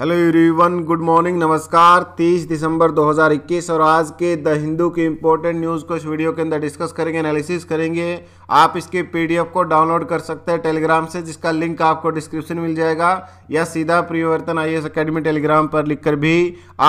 hello everyone good morning नमस्कार 30 दिसंबर 2021 और आज के द हिंदू की इम्पोर्टेंट न्यूज़ को इस वीडियो के अंदर डिस्कस करेंगे एनालिसिस करेंगे आप इसके पीडीएफ को डाउनलोड कर सकते हैं टेलीग्राम से जिसका लिंक आपको डिस्क्रिप्शन मिल जाएगा या सीधा परिवर्तन आई एस अकेडमी टेलीग्राम पर कर भी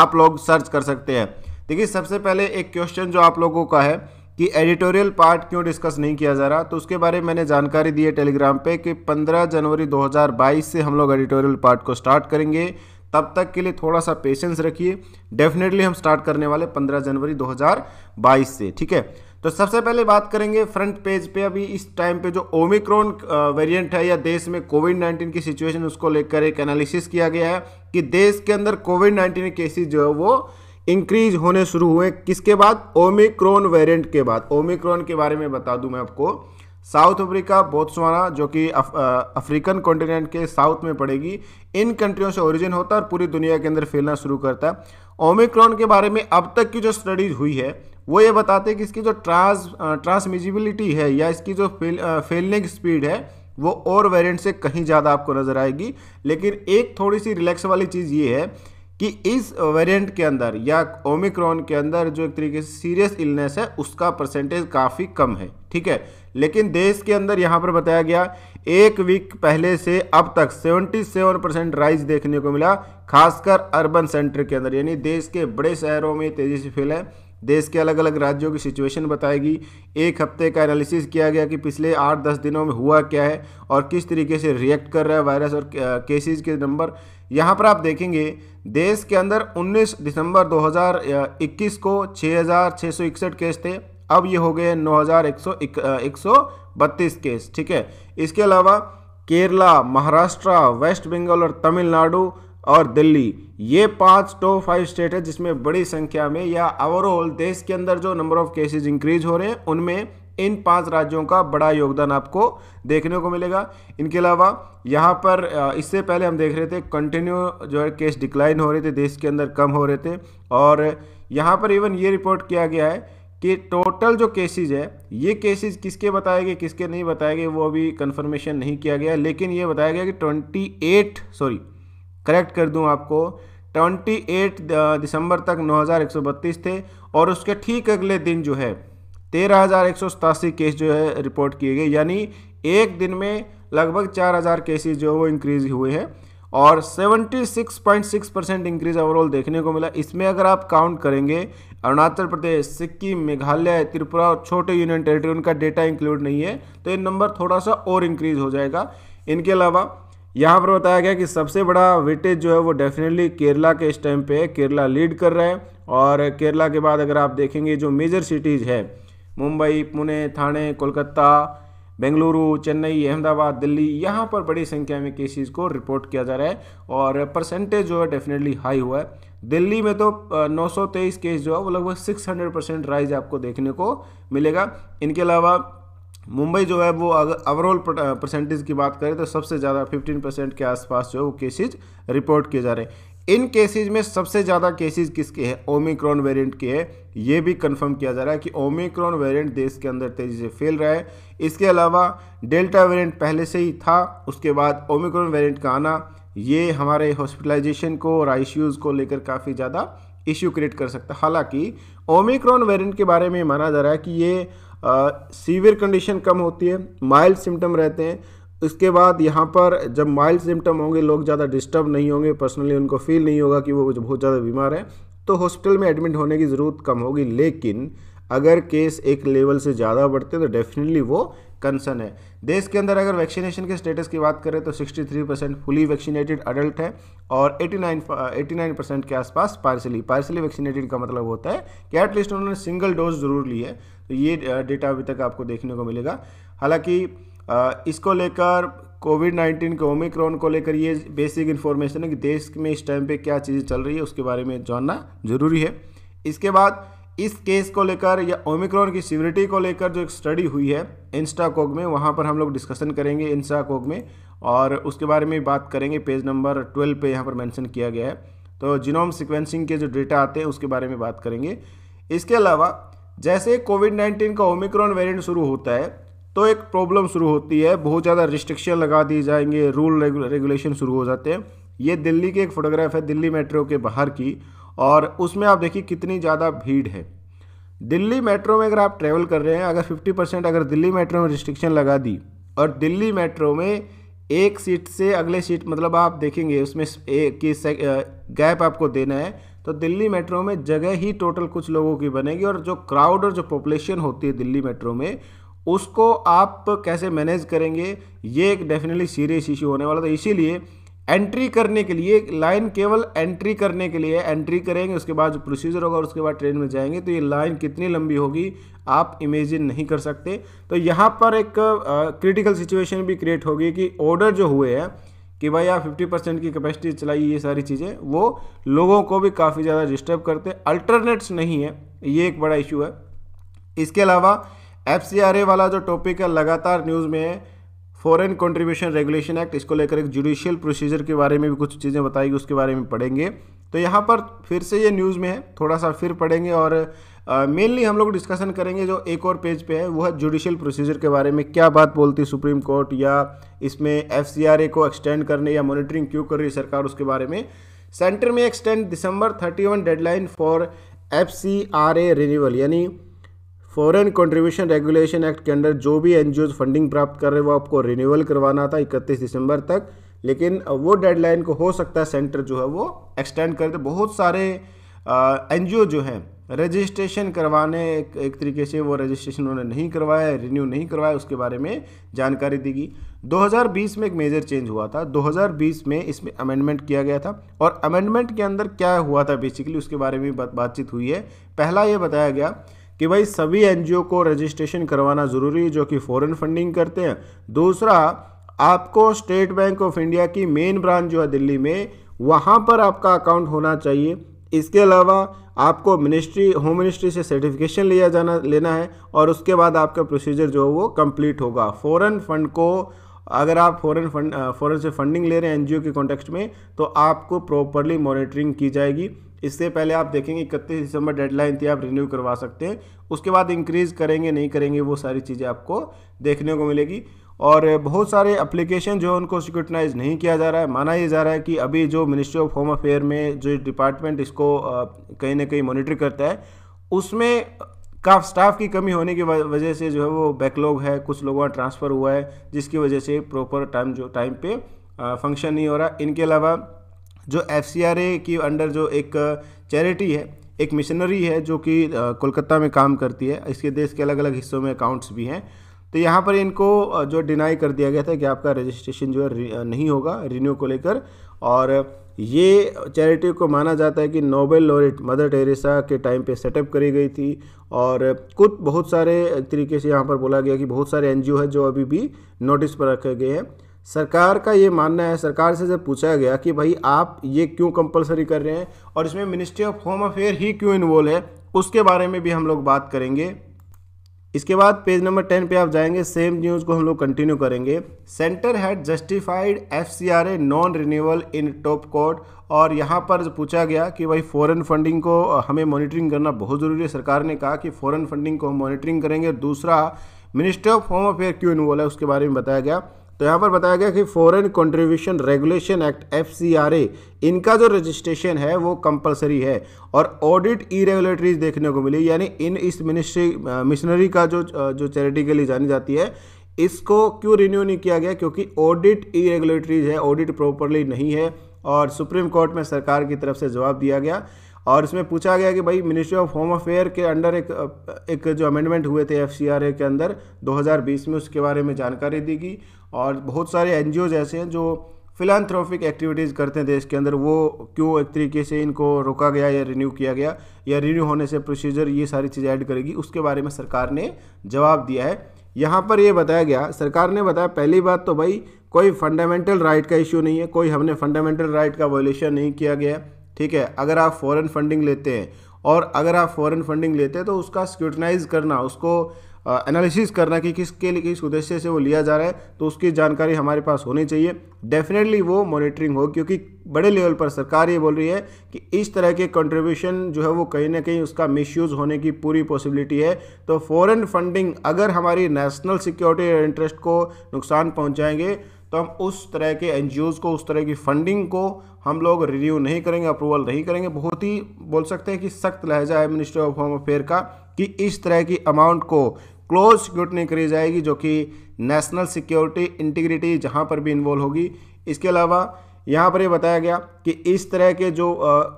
आप लोग सर्च कर सकते हैं देखिए सबसे पहले एक क्वेश्चन जो आप लोगों का है कि एडिटोरियल पार्ट क्यों डिस्कस नहीं किया जा रहा तो उसके बारे में मैंने जानकारी दी है टेलीग्राम पे कि 15 जनवरी 2022 से हम लोग एडिटोरियल पार्ट को स्टार्ट करेंगे तब तक के लिए थोड़ा सा पेशेंस रखिए डेफिनेटली हम स्टार्ट करने वाले 15 जनवरी 2022 से ठीक है तो सबसे पहले बात करेंगे फ्रंट पेज पे अभी इस टाइम पे जो ओमिक्रॉन वेरिएंट है या देश में कोविड 19 की सिचुएशन उसको लेकर एक एनालिसिस किया गया है कि देश के अंदर कोविड नाइन्टीन केसेज जो है वो इंक्रीज होने शुरू हुए किसके बाद ओमिक्रॉन वेरियंट के बाद ओमिक्रॉन के बारे में बता दूँ मैं आपको साउथ अफ्रीका बोत्सवाना जो कि अफ्रीकन कॉन्टिनेंट के साउथ में पड़ेगी इन कंट्रियों से ओरिजिन होता है और पूरी दुनिया के अंदर फैलना शुरू करता है ओमिक्रॉन के बारे में अब तक की जो स्टडीज हुई है वो ये बताते हैं कि इसकी जो ट्रांस ट्रांसमिजिबिलिटी है या इसकी जो फेल, की स्पीड है वो और वेरियंट से कहीं ज़्यादा आपको नज़र आएगी लेकिन एक थोड़ी सी रिलैक्स वाली चीज़ ये है कि इस वेरिएंट के अंदर या ओमिक्रॉन के अंदर जो एक तरीके से सीरियस इलनेस है उसका परसेंटेज काफ़ी कम है ठीक है लेकिन देश के अंदर यहाँ पर बताया गया एक वीक पहले से अब तक 77 परसेंट राइज देखने को मिला खासकर अर्बन सेंटर के अंदर यानी देश के बड़े शहरों में तेज़ी से फैला देश के अलग अलग राज्यों की सिचुएशन बताएगी एक हफ्ते का एनालिसिस किया गया कि पिछले आठ दस दिनों में हुआ क्या है और किस तरीके से रिएक्ट कर रहा है वायरस और केसेस के नंबर यहाँ पर आप देखेंगे देश के अंदर 19 दिसंबर 2021 को 6,661 केस थे अब ये हो गए नौ हज़ार एक सौ केस ठीक है इसके अलावा केरला महाराष्ट्र वेस्ट बंगाल और तमिलनाडु और दिल्ली ये पांच टॉप फाइव स्टेट है जिसमें बड़ी संख्या में या ओवरऑल देश के अंदर जो नंबर ऑफ केसेज इंक्रीज हो रहे हैं उनमें इन पांच राज्यों का बड़ा योगदान आपको देखने को मिलेगा इनके अलावा यहाँ पर इससे पहले हम देख रहे थे कंटिन्यू जो है केस डिक्लाइन हो रहे थे देश के अंदर कम हो रहे थे और यहाँ पर इवन ये रिपोर्ट किया गया है कि टोटल जो केसेज है ये केसेज किसके बताए गए किसके नहीं बताए गए वो अभी कन्फर्मेशन नहीं किया गया लेकिन ये बताया गया कि ट्वेंटी एट सॉरी करेक्ट कर दूँ आपको 28 दिसंबर तक नौ थे और उसके ठीक अगले दिन जो है तेरह हज़ार एक सौ सतासी केस जो है रिपोर्ट किए गए यानी एक दिन में लगभग चार हज़ार केसेज जो है वो इंक्रीज हुए हैं और 76.6 परसेंट इंक्रीज ओवरऑल देखने को मिला इसमें अगर आप काउंट करेंगे अरुणाचल प्रदेश सिक्किम मेघालय त्रिपुरा और छोटे यूनियन टेरिटरी उनका डेटा इंक्लूड नहीं है तो ये नंबर थोड़ा सा और इंक्रीज हो जाएगा इनके अलावा यहाँ पर बताया गया कि सबसे बड़ा वेटेज जो है वो डेफिनेटली केरला के इस टाइम पे है केरला लीड कर रहा है और केरला के बाद अगर आप देखेंगे जो मेजर सिटीज़ है मुंबई पुणे थाने कोलकाता बेंगलुरु चेन्नई अहमदाबाद दिल्ली यहाँ पर बड़ी संख्या में केसेस को रिपोर्ट किया जा रहा है और परसेंटेज जो है डेफिनेटली हाई हुआ है दिल्ली में तो 923 केस जो है वो लगभग 600 परसेंट राइज आपको देखने को मिलेगा इनके अलावा मुंबई जो है वो अगर ओवरऑल परसेंटेज की बात करें तो सबसे ज़्यादा 15 परसेंट के आसपास जो है वो केसेज रिपोर्ट किए जा रहे हैं इन केसेज में सबसे ज़्यादा केसेज किसके हैं ओमिक्रॉन वेरिएंट के हैं ये भी कंफर्म किया जा रहा है कि ओमिक्रॉन वेरिएंट देश के अंदर तेज़ी से फैल रहा है इसके अलावा डेल्टा वेरिएंट पहले से ही था उसके बाद ओमिक्रॉन वेरिएंट का आना ये हमारे हॉस्पिटलाइजेशन को और आईसीयूज़ को लेकर काफ़ी ज़्यादा इश्यू क्रिएट कर सकता है हालांकि ओमिक्रॉन वेरियंट के बारे में माना जा रहा है कि ये सीवियर कंडीशन कम होती है माइल्ड सिम्टम रहते हैं इसके बाद यहाँ पर जब माइल्ड सिम्टम होंगे लोग ज़्यादा डिस्टर्ब नहीं होंगे पर्सनली उनको फील नहीं होगा कि वो बहुत ज़्यादा बीमार है तो हॉस्पिटल में एडमिट होने की ज़रूरत कम होगी लेकिन अगर केस एक लेवल से ज़्यादा बढ़ते तो डेफिनेटली वो कंसर्न है देश के अंदर अगर वैक्सीनेशन के स्टेटस की बात करें तो 63 परसेंट फुली वैक्सीनेटेड अडल्ट है और 89 89 परसेंट के आसपास पार्सली पार्सली वैक्सीनेटेड का मतलब होता है कि एटलीस्ट उन्होंने सिंगल डोज ज़रूर ली है तो ये डेटा अभी तक आपको देखने को मिलेगा हालांकि इसको लेकर कोविड नाइन्टीन के ओमिक्रॉन को लेकर ये बेसिक इन्फॉर्मेशन है कि देश में इस टाइम पे क्या चीज़ें चल रही है उसके बारे में जानना जरूरी है इसके बाद इस केस को लेकर या ओमिक्रॉन की सिविरिटी को लेकर जो एक स्टडी हुई है इंस्टाकॉग में वहाँ पर हम लोग डिस्कशन करेंगे इंस्टाकॉग में और उसके बारे में बात करेंगे पेज नंबर ट्वेल्व पे यहाँ पर मैंशन किया गया है तो जिनोम सिक्वेंसिंग के जो डेटा आते हैं उसके बारे में बात करेंगे इसके अलावा जैसे कोविड नाइन्टीन का ओमिक्रॉन वेरिएंट शुरू होता है तो एक प्रॉब्लम शुरू होती है बहुत ज़्यादा रिस्ट्रिक्शन लगा दिए जाएंगे रूल रेगुलेशन शुरू हो जाते हैं ये दिल्ली की एक फ़ोटोग्राफ है दिल्ली मेट्रो के बाहर की और उसमें आप देखिए कितनी ज़्यादा भीड़ है दिल्ली मेट्रो में अगर आप ट्रैवल कर रहे हैं अगर 50 परसेंट अगर दिल्ली मेट्रो में रिस्ट्रिक्शन लगा दी और दिल्ली मेट्रो में एक सीट से अगले सीट मतलब आप देखेंगे उसमें एक की गैप आपको देना है तो दिल्ली मेट्रो में जगह ही टोटल कुछ लोगों की बनेगी और जो क्राउड और जो पॉपुलेशन होती है दिल्ली मेट्रो में उसको आप कैसे मैनेज करेंगे ये एक डेफिनेटली सीरियस इशू होने वाला था इसीलिए एंट्री करने के लिए लाइन केवल एंट्री करने के लिए एंट्री करेंगे उसके बाद जो प्रोसीजर होगा उसके बाद ट्रेन में जाएंगे तो ये लाइन कितनी लंबी होगी आप इमेजिन नहीं कर सकते तो यहाँ पर एक क्रिटिकल सिचुएशन भी क्रिएट होगी कि ऑर्डर जो हुए हैं कि भाई आप 50 परसेंट की कैपेसिटी चलाइए ये सारी चीज़ें वो लोगों को भी काफ़ी ज़्यादा डिस्टर्ब करते अल्टरनेट्स नहीं है ये एक बड़ा इशू है इसके अलावा एफ वाला जो टॉपिक है लगातार न्यूज़ में है फॉरेन कंट्रीब्यूशन रेगुलेशन एक्ट इसको लेकर एक जुडिशियल प्रोसीजर के बारे में भी कुछ चीज़ें बताएगी उसके बारे में पढ़ेंगे तो यहाँ पर फिर से ये न्यूज़ में है थोड़ा सा फिर पढ़ेंगे और मेनली हम लोग डिस्कशन करेंगे जो एक और पेज पे है वो है जुडिशियल प्रोसीजर के बारे में क्या बात बोलती है सुप्रीम कोर्ट या इसमें एफ को एक्सटेंड करने या मॉनिटरिंग क्यों कर रही है सरकार उसके बारे में सेंटर में extend December thirty deadline for F C renewal यानी फॉरेन कंट्रीब्यूशन रेगुलेशन एक्ट के अंडर जो भी एन फंडिंग प्राप्त कर रहे वो आपको रिन्यूअल करवाना था इकतीस दिसंबर तक लेकिन वो डेडलाइन को हो सकता है सेंटर जो है वो एक्सटेंड कर दे बहुत सारे एन जो हैं रजिस्ट्रेशन करवाने एक, एक तरीके से वो रजिस्ट्रेशन उन्होंने नहीं करवाया रिन्यू नहीं करवाया उसके बारे में जानकारी दी गई 2020 में एक मेजर चेंज हुआ था 2020 में इसमें अमेंडमेंट किया गया था और अमेंडमेंट के अंदर क्या हुआ था बेसिकली उसके बारे में बातचीत हुई है पहला ये बताया गया कि भाई सभी एन को रजिस्ट्रेशन करवाना ज़रूरी है जो कि फ़ॉरन फंडिंग करते हैं दूसरा आपको स्टेट बैंक ऑफ इंडिया की मेन ब्रांच जो है दिल्ली में वहाँ पर आपका अकाउंट होना चाहिए इसके अलावा आपको मिनिस्ट्री होम मिनिस्ट्री से सर्टिफिकेशन लिया जाना लेना है और उसके बाद आपका प्रोसीजर जो है वो कंप्लीट होगा फॉरेन फंड को अगर आप फॉरेन फंड फॉरेन से फंडिंग ले रहे हैं एनजीओ के कॉन्टेक्स्ट में तो आपको प्रॉपरली मॉनिटरिंग की जाएगी इससे पहले आप देखेंगे इकतीस दिसंबर डेडलाइन थी आप रिन्यू करवा सकते हैं उसके बाद इंक्रीज़ करेंगे नहीं करेंगे वो सारी चीज़ें आपको देखने को मिलेगी और बहुत सारे एप्लीकेशन जो उनको सिक्यूटनाइज नहीं किया जा रहा है माना ये जा रहा है कि अभी जो मिनिस्ट्री ऑफ होम अफेयर में जो डिपार्टमेंट इसको कहीं ना कहीं मॉनिटर करता है उसमें काफ स्टाफ की कमी होने की वजह से जो है वो बैकलॉग है कुछ लोगों का ट्रांसफ़र हुआ है जिसकी वजह से प्रॉपर टाइम जो टाइम पे फंक्शन नहीं हो रहा इनके अलावा जो एफ के अंडर जो एक चैरिटी है एक मिशनरी है जो कि कोलकाता में काम करती है इसके देश के अलग अलग हिस्सों में अकाउंट्स भी हैं तो यहाँ पर इनको जो डिनाई कर दिया गया था कि आपका रजिस्ट्रेशन जो है नहीं होगा रिन्यू को लेकर और ये चैरिटी को माना जाता है कि नोबेल लॉरिट मदर टेरेसा के टाइम पे सेटअप करी गई थी और कुछ बहुत सारे तरीके से यहाँ पर बोला गया कि बहुत सारे एन है जो अभी भी नोटिस पर रखे गए हैं सरकार का ये मानना है सरकार से जब पूछा गया कि भाई आप ये क्यों कंपलसरी कर रहे हैं और इसमें मिनिस्ट्री ऑफ होम अफेयर ही क्यों इन्वॉल्व है उसके बारे में भी हम लोग बात करेंगे इसके बाद पेज नंबर टेन पे आप जाएंगे सेम न्यूज़ को हम लोग कंटिन्यू करेंगे centre had justified F C R A non renewal in top court और यहाँ पर पूछा गया कि भाई फॉरेन फंडिंग को हमें मॉनिटरिंग करना बहुत ज़रूरी है सरकार ने कहा कि फॉरेन फंडिंग को हम मॉनिटरिंग करेंगे दूसरा मिनिस्ट्री ऑफ होम अफेयर क्यों इन्वॉल्व है उसके बारे में बताया गया तो यहाँ पर बताया गया कि foreign contribution regulation act F इनका जो रजिस्ट्रेशन है वो कंपलसरी है और ऑडिट ई रेगुलेटरीज देखने को मिली यानी इन इस मिनिस्ट्री मिशनरी का जो जो चैरिटी के लिए जानी जाती है इसको क्यों रिन्यू नहीं किया गया क्योंकि ऑडिट ई रेगुलेटरीज है ऑडिट प्रॉपरली नहीं है और सुप्रीम कोर्ट में सरकार की तरफ से जवाब दिया गया और इसमें पूछा गया कि भाई मिनिस्ट्री ऑफ होम अफेयर के अंडर एक एक जो अमेंडमेंट हुए थे एफ के अंदर 2020 में उसके बारे में जानकारी दी गई और बहुत सारे एन ऐसे हैं जो फिलानथ्रॉफिक एक्टिविटीज़ करते हैं देश के अंदर वो क्यों एक तरीके से इनको रोका गया या रिन्यू किया गया या रिन्यू होने से प्रोसीजर ये सारी चीज़ें ऐड करेगी उसके बारे में सरकार ने जवाब दिया है यहाँ पर ये बताया गया सरकार ने बताया पहली बात तो भाई कोई फंडामेंटल राइट का इश्यू नहीं है कोई हमने फंडामेंटल राइट का वॉयलेशन नहीं किया गया ठीक है अगर आप फ़ॉरन फंडिंग लेते हैं और अगर आप फॉरन फंडिंग लेते हैं तो उसका स्क्यूटनाइज करना उसको एनालिसिस करना कि किसके लिए किस उद्देश्य से वो लिया जा रहा है तो उसकी जानकारी हमारे पास होनी चाहिए डेफिनेटली वो मॉनिटरिंग हो क्योंकि बड़े लेवल पर सरकार ये बोल रही है कि इस तरह के कंट्रीब्यूशन जो है वो कहीं ना कहीं उसका मिसयूज़ होने की पूरी पॉसिबिलिटी है तो फॉरेन फंडिंग अगर हमारी नेशनल सिक्योरिटी और इंटरेस्ट को नुकसान पहुँचाएंगे तो हम उस तरह के एन को उस तरह की फंडिंग को हम लोग रिव्यू नहीं करेंगे अप्रूवल नहीं करेंगे बहुत ही बोल सकते हैं कि सख्त लहजा है मिनिस्ट्री ऑफ होम अफेयर का कि इस तरह की अमाउंट को क्लोज सिक्योरिटी करी जाएगी जो कि नेशनल सिक्योरिटी इंटीग्रिटी जहां पर भी इन्वॉल्व होगी इसके अलावा यहाँ पर ये यह बताया गया कि इस तरह के जो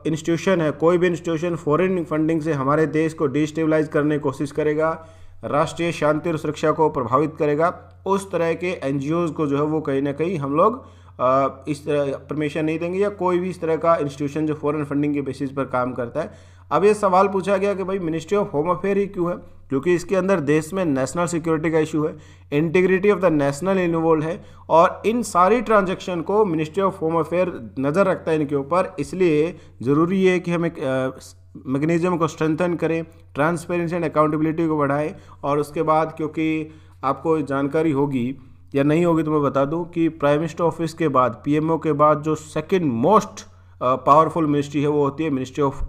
इंस्टीट्यूशन है कोई भी इंस्टीट्यूशन फॉरेन फंडिंग से हमारे देश को डिस्टेबलाइज करने की कोशिश करेगा राष्ट्रीय शांति और सुरक्षा को प्रभावित करेगा उस तरह के एन को जो है वो कहीं ना कहीं हम लोग इस तरह परमिशन नहीं देंगे या कोई भी इस तरह का इंस्टीट्यूशन जो फॉरेन फंडिंग के बेसिस पर काम करता है अब ये सवाल पूछा गया कि भाई मिनिस्ट्री ऑफ होम अफेयर ही क्यों है क्योंकि इसके अंदर देश में नेशनल सिक्योरिटी का इशू है integrity of the national involve है और इन सारी ट्रांजैक्शन को मिनिस्ट्री ऑफ होम अफेयर नज़र रखता है इनके ऊपर इसलिए ज़रूरी है कि हम एक मैकेनिज्म को स्ट्रेंथन करें ट्रांसपेरेंसी एंड अकाउंटेबिलिटी को बढ़ाएं और उसके बाद क्योंकि आपको जानकारी होगी या नहीं होगी तो मैं बता दूं कि प्राइम मिनिस्टर ऑफिस के बाद पीएमओ के बाद जो सेकंड मोस्ट पावरफुल मिनिस्ट्री है वो होती है मिनिस्ट्री ऑफ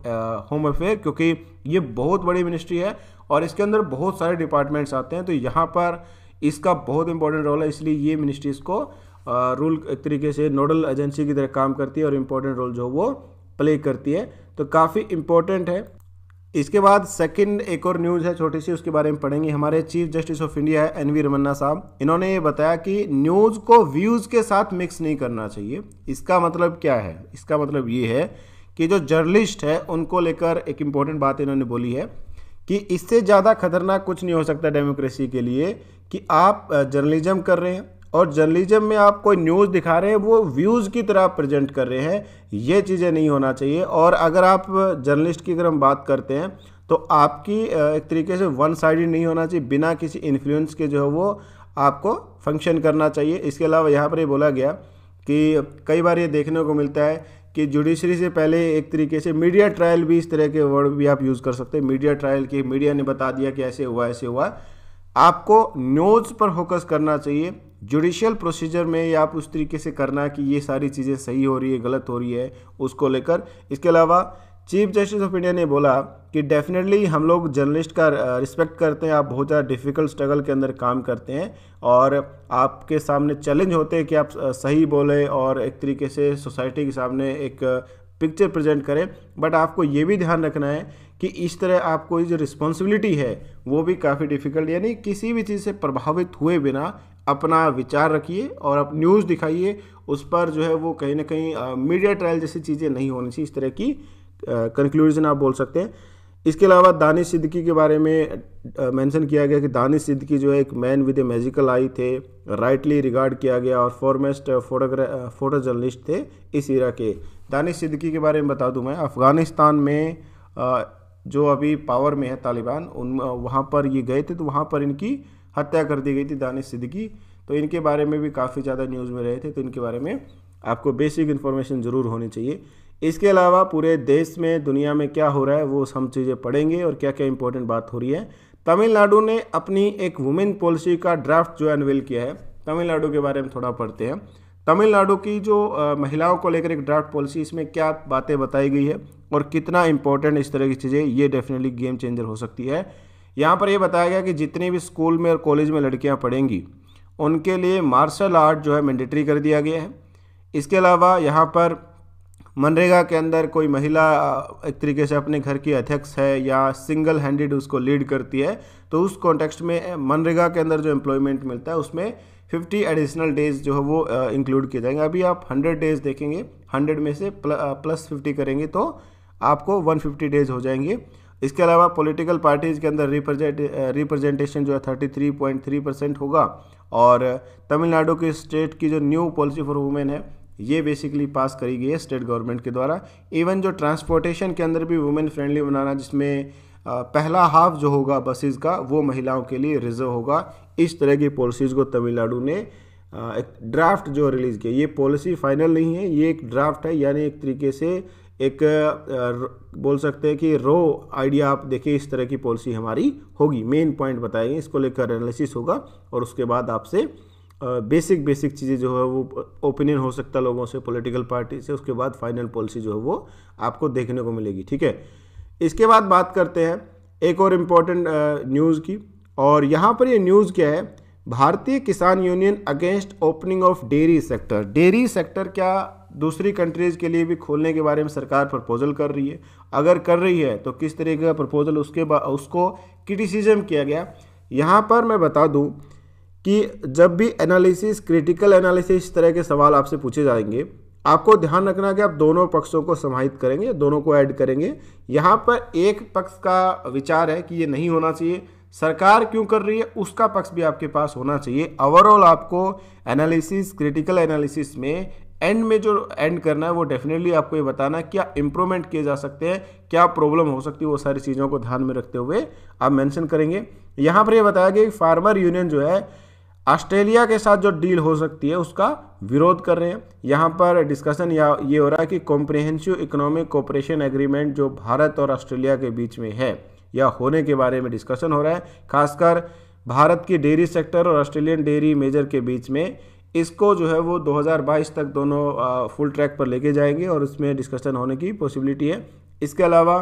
होम अफेयर क्योंकि ये बहुत बड़ी मिनिस्ट्री है और इसके अंदर बहुत सारे डिपार्टमेंट्स आते हैं तो यहाँ पर इसका बहुत इंपॉर्टेंट रोल है इसलिए ये मिनिस्ट्रीज़ को रूल एक तरीके से नोडल एजेंसी की तरह काम करती है और इम्पोर्टेंट रोल जो वो प्ले करती है तो काफ़ी इम्पोर्टेंट है इसके बाद सेकंड एक और न्यूज़ है छोटी सी उसके बारे में पढ़ेंगे हमारे चीफ जस्टिस ऑफ इंडिया है एन वी रमन्ना साहब इन्होंने ये बताया कि न्यूज़ को व्यूज़ के साथ मिक्स नहीं करना चाहिए इसका मतलब क्या है इसका मतलब ये है कि जो जर्नलिस्ट है उनको लेकर एक इम्पॉर्टेंट बात इन्होंने बोली है कि इससे ज़्यादा खतरनाक कुछ नहीं हो सकता डेमोक्रेसी के लिए कि आप जर्नलिज्म कर रहे हैं और जर्नलिज्म में आप कोई न्यूज़ दिखा रहे हैं वो व्यूज़ की तरह प्रेजेंट कर रहे हैं ये चीज़ें नहीं होना चाहिए और अगर आप जर्नलिस्ट की अगर हम बात करते हैं तो आपकी एक तरीके से वन साइड नहीं होना चाहिए बिना किसी इन्फ्लुएंस के जो है वो आपको फंक्शन करना चाहिए इसके अलावा यहाँ पर ये बोला गया कि कई बार ये देखने को मिलता है कि जुडिशरी से पहले एक तरीके से मीडिया ट्रायल भी इस तरह के वर्ड भी आप यूज़ कर सकते हैं मीडिया ट्रायल के मीडिया ने बता दिया कि ऐसे हुआ ऐसे हुआ आपको न्यूज़ पर फोकस करना चाहिए जुडिशियल प्रोसीजर में या आप उस तरीके से करना कि ये सारी चीज़ें सही हो रही है गलत हो रही है उसको लेकर इसके अलावा चीफ जस्टिस ऑफ इंडिया ने बोला कि डेफिनेटली हम लोग जर्नलिस्ट का रिस्पेक्ट करते हैं आप बहुत ज़्यादा डिफ़िकल्ट स्ट्रगल के अंदर काम करते हैं और आपके सामने चैलेंज होते हैं कि आप सही बोले और एक तरीके से सोसाइटी के सामने एक पिक्चर प्रेजेंट करें बट आपको ये भी ध्यान रखना है कि इस तरह आपको जो रिस्पॉन्सिबिलिटी है वो भी काफ़ी डिफ़िकल्ट यानी किसी भी चीज़ से प्रभावित हुए बिना अपना विचार रखिए और आप न्यूज़ दिखाइए उस पर जो है वो कहीं ना कहीं मीडिया ट्रायल जैसी चीज़ें नहीं होनी चाहिए इस तरह की कंक्लूजन आप बोल सकते हैं इसके अलावा दानिश सिद्दीकी के बारे में मेंशन किया गया कि दानिश सिद्दीकी जो है एक man with a magical eye थे राइटली रिगार्ड किया गया और फॉर्मेस्ट फोटोग्रा फोटो जर्नलिस्ट थे इस इरा के दानिश सिद्दीकी के बारे में बता दूं मैं अफ़गानिस्तान में जो अभी पावर में है तालिबान उन वहाँ पर ये गए थे तो वहाँ पर इनकी हत्या कर दी गई थी दानिश सिद्दीकी तो इनके बारे में भी काफ़ी ज़्यादा न्यूज़ में रहे थे तो इनके बारे में आपको बेसिक इन्फॉर्मेशन ज़रूर होनी चाहिए इसके अलावा पूरे देश में दुनिया में क्या हो रहा है वो सब चीज़ें पढ़ेंगे और क्या क्या इंपॉर्टेंट बात हो रही है तमिलनाडु ने अपनी एक वुमेन पॉलिसी का ड्राफ्ट जो अनवेल किया है तमिलनाडु के बारे में थोड़ा पढ़ते हैं तमिलनाडु की जो महिलाओं को लेकर एक ड्राफ्ट पॉलिसी इसमें क्या बातें बताई गई है और कितना इंपॉर्टेंट इस तरह की चीज़ें ये डेफिनेटली गेम चेंजर हो सकती है यहाँ पर यह बताया गया कि जितनी भी स्कूल में और कॉलेज में लड़कियाँ पढ़ेंगी उनके लिए मार्शल आर्ट जो है मैंडेटरी कर दिया गया है इसके अलावा यहाँ पर मनरेगा के अंदर कोई महिला एक तरीके से अपने घर की अध्यक्ष है या सिंगल हैंडेड उसको लीड करती है तो उस कॉन्टेक्स्ट में मनरेगा के अंदर जो एम्प्लॉयमेंट मिलता है उसमें 50 एडिशनल डेज जो है वो इंक्लूड किए जाएंगे अभी आप 100 डेज देखेंगे 100 में से प्लस 50 करेंगे तो आपको 150 डेज हो जाएंगे इसके अलावा पॉलिटिकल पार्टीज़ के अंदर रिप्रेजेंटेशन जो है 33.3 परसेंट होगा और तमिलनाडु के स्टेट की जो न्यू पॉलिसी फॉर वुमेन है ये बेसिकली पास करी गई है स्टेट गवर्नमेंट के द्वारा इवन जो ट्रांसपोर्टेशन के अंदर भी वुमेन फ्रेंडली बनाना जिसमें पहला हाफ जो होगा बसेज का वो महिलाओं के लिए रिजर्व होगा इस तरह की पॉलिसीज़ को तमिलनाडु ने एक ड्राफ्ट जो रिलीज़ किया ये पॉलिसी फाइनल नहीं है ये एक ड्राफ्ट है यानी एक तरीके से एक बोल सकते हैं कि रो आइडिया आप देखिए इस तरह की पॉलिसी हमारी होगी मेन पॉइंट बताएंगे इसको लेकर एनालिसिस होगा और उसके बाद आपसे बेसिक बेसिक चीज़ें जो है वो ओपिनियन हो सकता है लोगों से पॉलिटिकल पार्टी से उसके बाद फाइनल पॉलिसी जो है वो आपको देखने को मिलेगी ठीक है इसके बाद बात करते हैं एक और इम्पॉर्टेंट न्यूज़ की और यहाँ पर ये न्यूज़ क्या है Bharatiya Kisan union against opening of dairy sector dairy sector क्या दूसरी कंट्रीज़ के लिए भी खोलने के बारे में सरकार प्रपोजल कर रही है अगर कर रही है तो किस तरीके का प्रपोजल उसके बाद उसको क्रिटिसिजम किया गया यहाँ पर मैं बता दूँ कि जब भी एनालिसिस क्रिटिकल एनालिसिस इस तरह के सवाल आपसे पूछे जाएंगे आपको ध्यान रखना कि आप दोनों पक्षों को समाहित करेंगे दोनों को ऐड करेंगे यहाँ पर एक पक्ष का विचार है कि ये नहीं होना चाहिए सरकार क्यों कर रही है उसका पक्ष भी आपके पास होना चाहिए ओवरऑल आपको एनालिसिस क्रिटिकल एनालिसिस में एंड में जो एंड करना है वो डेफिनेटली आपको ये बताना है क्या इम्प्रूवमेंट किए जा सकते हैं क्या प्रॉब्लम हो सकती है वो सारी चीज़ों को ध्यान में रखते हुए आप मैंशन करेंगे यहाँ पर ये बताया गया कि फार्मर यूनियन जो है ऑस्ट्रेलिया के साथ जो डील हो सकती है उसका विरोध कर रहे हैं यहाँ पर डिस्कशन या ये हो रहा है कि कॉम्प्रिहेंसिव इकोनॉमिक कोऑपरेशन एग्रीमेंट जो भारत और ऑस्ट्रेलिया के बीच में है या होने के बारे में डिस्कशन हो रहा है खासकर भारत की डेयरी सेक्टर और ऑस्ट्रेलियन डेयरी मेजर के बीच में इसको जो है वो 2022 तक दोनों फुल ट्रैक पर लेके जाएंगे और उसमें डिस्कशन होने की पॉसिबिलिटी है इसके अलावा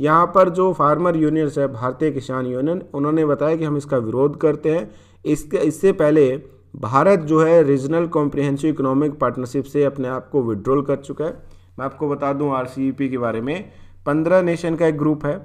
यहाँ पर जो फार्मर यूनियंस है भारतीय किसान यूनियन उन्होंने बताया कि हम इसका विरोध करते हैं इसके इससे पहले भारत जो है रीजनल कॉम्प्रिहेंसिव इकोनॉमिक पार्टनरशिप से अपने आप को विड्रॉल कर चुका है मैं आपको बता दूं आरसीईपी e के बारे में पंद्रह नेशन का एक ग्रुप है